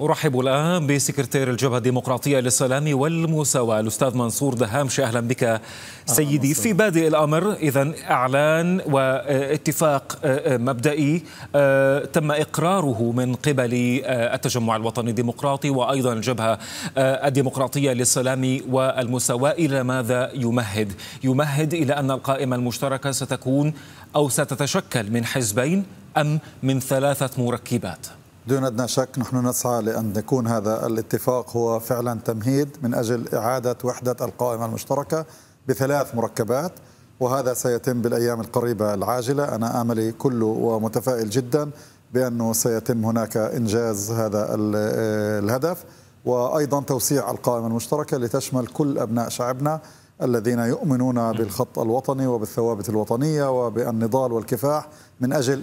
أرحب الآن بسكرتير الجبهة الديمقراطية للسلام والمساواة الأستاذ منصور دهامشي أهلا بك سيدي في بادئ الأمر إذا إعلان واتفاق آه، مبدئي آه، تم إقراره من قبل آه، التجمع الوطني الديمقراطي وأيضا الجبهة الديمقراطية للسلام والمساواة إلى ماذا يمهد؟ يمهد إلى أن القائمة المشتركة ستكون أو ستتشكل من حزبين أم من ثلاثة مركبات؟ دون ادنى شك نحن نسعى لان يكون هذا الاتفاق هو فعلا تمهيد من اجل اعاده وحده القائمه المشتركه بثلاث مركبات وهذا سيتم بالايام القريبه العاجله انا املي كله ومتفائل جدا بانه سيتم هناك انجاز هذا الهدف وايضا توسيع القائمه المشتركه لتشمل كل ابناء شعبنا الذين يؤمنون بالخط الوطني وبالثوابت الوطنيه وبالنضال والكفاح من أجل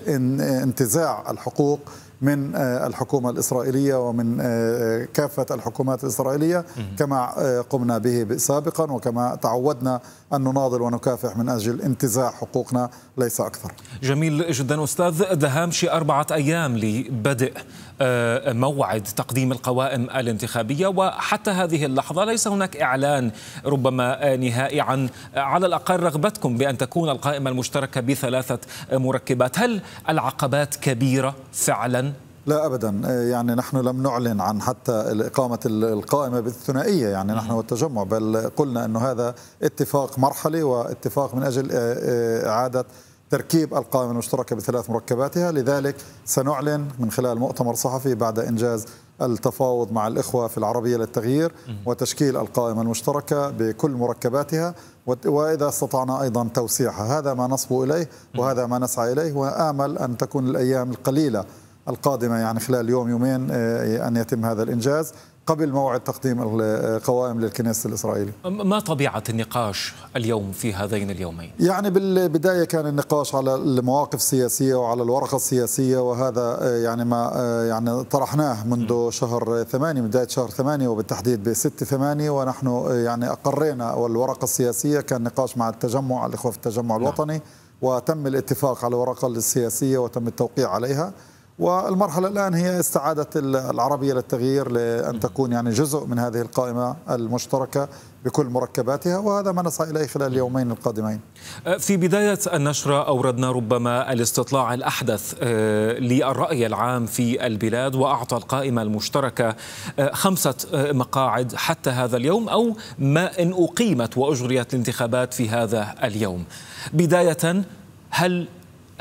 انتزاع الحقوق من آه، الحكومة الإسرائيلية ومن آه، كافة الحكومات الإسرائيلية كما آه، قمنا به سابقا وكما تعودنا أن نناضل ونكافح من أجل انتزاع حقوقنا ليس أكثر جميل جدا أستاذ دهامشي أربعة أيام لبدء موعد تقديم القوائم الانتخابية وحتى هذه اللحظة ليس هناك إعلان ربما نهائي عن على الأقل رغبتكم بأن تكون القائمة المشتركة بثلاثة مركبات العقبات هل العقبات كبيرة فعلا لا ابدا يعني نحن لم نعلن عن حتى اقامه القائمه بالثنائيه يعني نحن والتجمع بل قلنا انه هذا اتفاق مرحلي واتفاق من اجل اعاده تركيب القائمة المشتركة بثلاث مركباتها لذلك سنعلن من خلال مؤتمر صحفي بعد إنجاز التفاوض مع الإخوة في العربية للتغيير وتشكيل القائمة المشتركة بكل مركباتها وإذا استطعنا أيضا توسيعها هذا ما نصب إليه وهذا ما نسعى إليه وآمل أن تكون الأيام القليلة القادمة يعني خلال يوم يومين آه، أن يتم هذا الإنجاز قبل موعد تقديم القوائم للكنيسة الإسرائيلية ما طبيعة النقاش اليوم في هذين اليومين؟ يعني بالبداية كان النقاش على المواقف السياسية وعلى الورقة السياسية وهذا يعني ما يعني طرحناه منذ شهر ثمانية بداية شهر ثمانية وبالتحديد بستة ثمانية ونحن يعني أقرينا والورقة السياسية كان نقاش مع التجمع الإخوة في التجمع نعم. الوطني وتم الاتفاق على الورقة السياسية وتم التوقيع عليها والمرحلة الآن هي استعادة العربية للتغيير لأن تكون يعني جزء من هذه القائمة المشتركة بكل مركباتها وهذا ما نسعى إليه خلال اليومين القادمين أه، في بداية النشرة أوردنا ربما الاستطلاع الأحدث أه، للرأي العام في البلاد وأعطى القائمة المشتركة أه، خمسة مقاعد حتى هذا اليوم أو ما إن أقيمت وأجريت الانتخابات في هذا اليوم بداية هل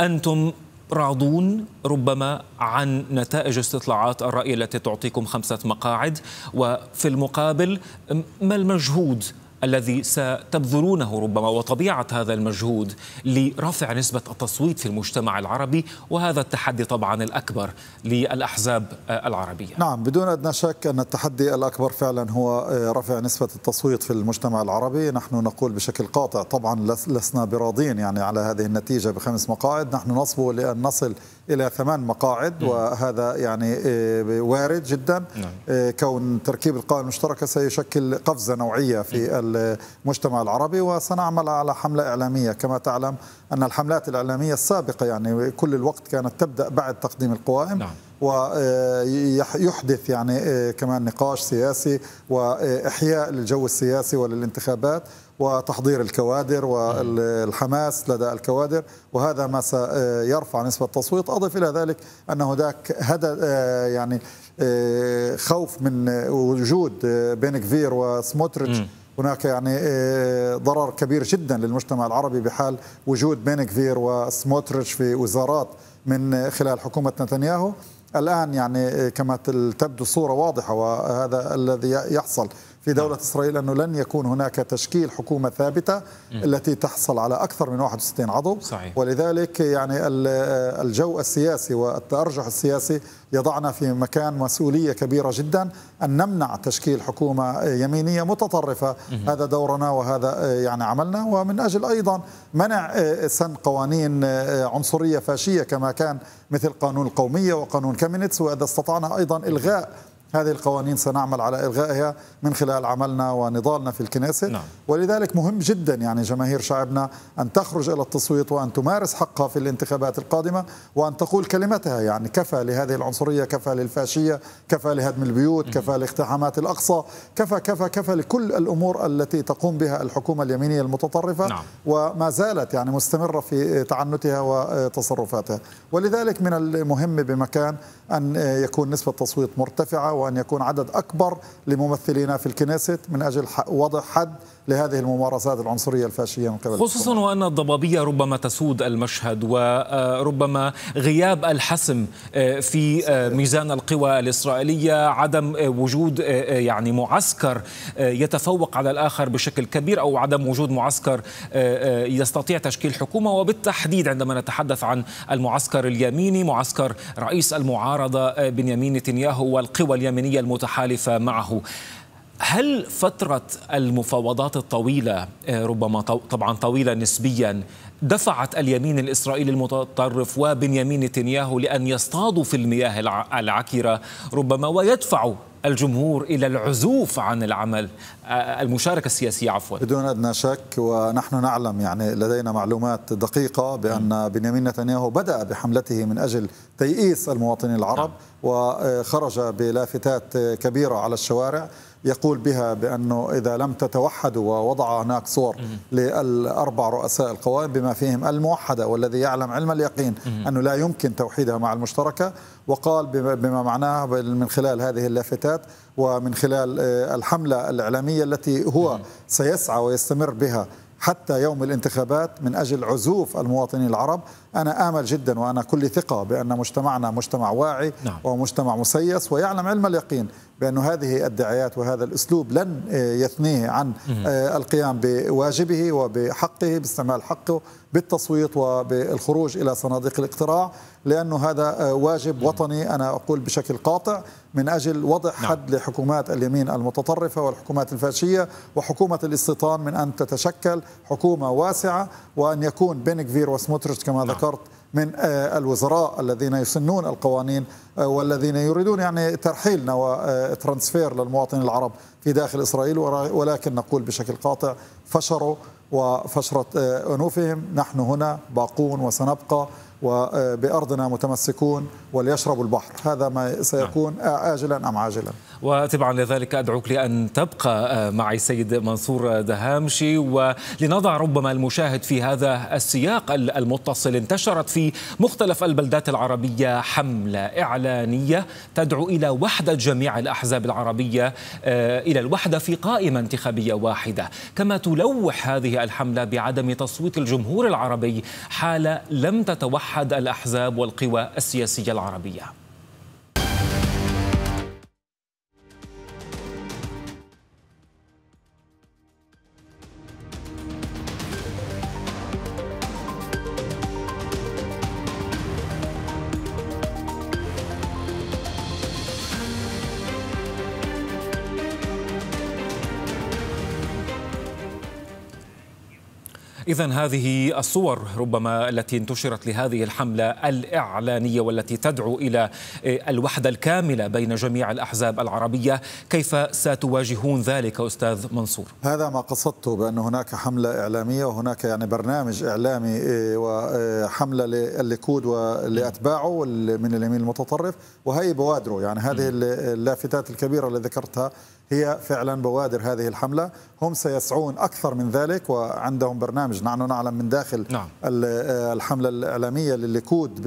أنتم راضون ربما عن نتائج استطلاعات الرأي التي تعطيكم خمسة مقاعد وفي المقابل ما المجهود الذي ستبذلونه ربما وطبيعه هذا المجهود لرفع نسبه التصويت في المجتمع العربي وهذا التحدي طبعا الاكبر للاحزاب آه، العربيه. نعم بدون ادنى شك ان التحدي الاكبر فعلا هو آه، رفع نسبه التصويت في المجتمع العربي، نحن نقول بشكل قاطع طبعا لسنا براضين يعني على هذه النتيجه بخمس مقاعد، نحن نصبو لان نصل الى ثمان مقاعد نعم. وهذا يعني آه، وارد جدا نعم. آه، كون تركيب القائمه المشتركه سيشكل قفزه نوعيه في نعم. المجتمع العربي وسنعمل على حمله اعلاميه كما تعلم ان الحملات الاعلاميه السابقه يعني كل الوقت كانت تبدا بعد تقديم القوائم نعم. ويحدث آه، يعني آه، كمان نقاش سياسي وإحياء آه، للجو السياسي وللانتخابات وتحضير الكوادر والحماس نعم. لدى الكوادر وهذا ما سيرفع نسبة التصويت أضف إلى ذلك أن هناك هدف يعني خوف من وجود كفير وسموتريتش هناك يعني ضرر كبير جدا للمجتمع العربي بحال وجود كفير وسموتريتش في وزارات من خلال حكومة نتنياهو الآن يعني كما تبدو الصوره واضحة وهذا الذي يحصل في نعم. دولة نعم. إسرائيل أنه لن يكون هناك تشكيل حكومة ثابتة مم. التي تحصل على أكثر من 61 عضو صحيح. ولذلك يعني الجو السياسي والتأرجح السياسي يضعنا في مكان مسؤولية كبيرة جدا أن نمنع تشكيل حكومة يمينية متطرفة مم. هذا دورنا وهذا يعني عملنا ومن أجل أيضا منع سن قوانين عنصرية فاشية كما كان مثل قانون القومية وقانون كامينتس وإذا استطعنا أيضا إلغاء هذه القوانين سنعمل على إلغائها من خلال عملنا ونضالنا في الكنيسة نعم. ولذلك مهم جدا يعني جماهير شعبنا أن تخرج إلى التصويت وأن تمارس حقها في الانتخابات القادمة وأن تقول كلمتها يعني كفى لهذه العنصرية كفى للفاشية كفى لهدم البيوت كفى لاقتحامات الأقصى كفى كفى كفى لكل الأمور التي تقوم بها الحكومة اليمينية المتطرفة نعم. وما زالت يعني مستمرة في تعنتها وتصرفاتها ولذلك من المهم بمكان أن يكون نسبة التصويت مرتفعة وأن يكون عدد أكبر لممثلينا في الكنيست من أجل وضع حد لهذه الممارسات العنصرية الفاشية من قبل خصوصا الحكومة. وأن الضبابية ربما تسود المشهد وربما غياب الحسم آه، في آه، ميزان القوى الإسرائيلية عدم آه، وجود يعني معسكر يتفوق على الآخر بشكل كبير أو عدم وجود معسكر يستطيع تشكيل حكومة وبالتحديد عندما نتحدث عن المعسكر اليميني معسكر رئيس المعارضة بنيامين نتنياهو والقوى اليمينية المتحالفة معه هل فترة المفاوضات الطويلة آه، ربما طبعا طويلة نسبيا دفعت اليمين الإسرائيلي المتطرف وبنيامين نتنياهو لأن يصطادوا في المياه العكرة ربما ويدفعوا الجمهور إلى العزوف عن العمل آه، المشاركة السياسية عفوا بدون أدنى شك ونحن نعلم يعني لدينا معلومات دقيقة بأن نعم. بنيامين نتنياهو بدأ بحملته من أجل تيئيس المواطنين العرب نعم. وخرج بلافتات كبيرة على الشوارع يقول بها بأنه إذا لم تتوحدوا ووضع هناك صور للأربع رؤساء القوائم بما فيهم الموحدة والذي يعلم علم اليقين أنه لا يمكن توحيدها مع المشتركة وقال بما معناه من خلال هذه اللافتات ومن خلال آه، الحملة الإعلامية التي هو سيسعى ويستمر بها حتى يوم الانتخابات من أجل عزوف المواطنين العرب أنا آمل جدا وأنا كل ثقة بأن مجتمعنا مجتمع واعي نعم. ومجتمع مسيس ويعلم علم اليقين بأن هذه الدعايات وهذا الأسلوب لن يثنيه عن آه، القيام بواجبه وبحقه باستعمال حقه بالتصويت وبالخروج إلى صناديق الاقتراع لأنه هذا آه، واجب وطني أنا أقول بشكل قاطع من أجل وضع نعم. حد لحكومات اليمين المتطرفة والحكومات الفاشية وحكومة الاستيطان من أن تتشكل حكومة واسعة وأن يكون بنكفير وسموتريتش كما نعم. ذكر ذكرت من آه، الوزراء الذين يسنون القوانين آه، والذين يريدون يعني ترحيلنا وترانسفير آه، للمواطنين العرب في داخل إسرائيل ولكن نقول بشكل قاطع فشروا وفشرت أنوفهم نحن هنا باقون وسنبقى وبأرضنا متمسكون وليشربوا البحر هذا ما سيكون آجلا أم عاجلا وتبعا لذلك أدعوك لأن تبقى آه، معي سيد منصور دهامشي ولنضع ربما المشاهد في هذا السياق المتصل انتشرت في مختلف البلدات العربية حملة إعلانية تدعو إلى وحدة جميع الأحزاب العربية آه، إلى الوحدة في قائمة انتخابية واحدة كما تلوح هذه الحملة بعدم تصويت الجمهور العربي حال لم تتوحد أحد الأحزاب والقوى السياسية العربية إذا هذه الصور ربما التي انتشرت لهذه الحملة الإعلانية والتي تدعو إلى الوحدة الكاملة بين جميع الأحزاب العربية كيف ستواجهون ذلك أستاذ منصور؟ هذا ما قصدته بأن هناك حملة إعلامية وهناك يعني برنامج إعلامي إيه، وحملة للليكود ولأتباعه من اليمين المتطرف وهي بوادره يعني هذه اللافتات الكبيرة اللي ذكرتها هي فعلا بوادر هذه الحملة هم سيسعون أكثر من ذلك وعندهم برنامج برنامج نحن نعلم من داخل نعم. آه، الحملة الإعلامية لليكود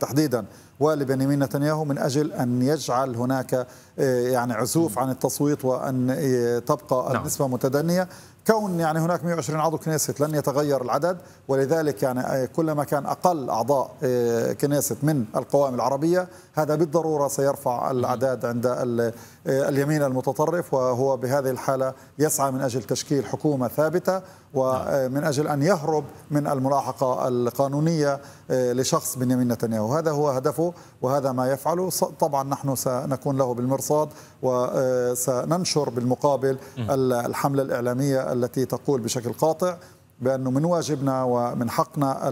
تحديدا ولبنيامين نتنياهو من أجل أن يجعل هناك آه، يعني عزوف عن التصويت وأن آه، تبقى نعم. النسبة متدنية كون يعني هناك 120 عضو كنيسة لن يتغير العدد ولذلك يعني آه، كلما كان أقل أعضاء آه، كنيسة من القوائم العربية هذا بالضرورة سيرفع الأعداد عند آه، اليمين المتطرف وهو بهذه الحالة يسعى من أجل تشكيل حكومة ثابتة ومن نعم. أجل أن يهرب من الملاحقة القانونية لشخص بنيامين نتنياهو هذا هو هدفه وهذا ما يفعله طبعا نحن سنكون له بالمرصاد وسننشر بالمقابل الحملة الإعلامية التي تقول بشكل قاطع بأنه من واجبنا ومن حقنا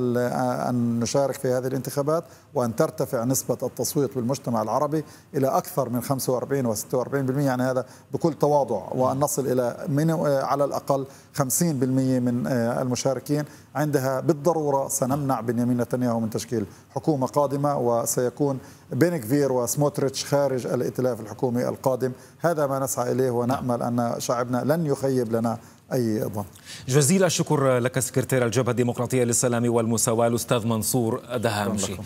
أن نشارك في هذه الانتخابات وأن ترتفع نسبة التصويت بالمجتمع العربي إلى أكثر من 45 و 46% يعني هذا بكل تواضع وأن نصل إلى من على الأقل 50% من آه، المشاركين عندها بالضرورة سنمنع بنيامين نتنياهو من تشكيل حكومة قادمة وسيكون بينكفير وسموتريتش خارج الائتلاف الحكومي القادم هذا ما نسعى إليه ونأمل أن شعبنا لن يخيب لنا أي ضمان جزيل الشكر لك سكرتير الجبهة الديمقراطية للسلام والمساواة الأستاذ منصور دهامشي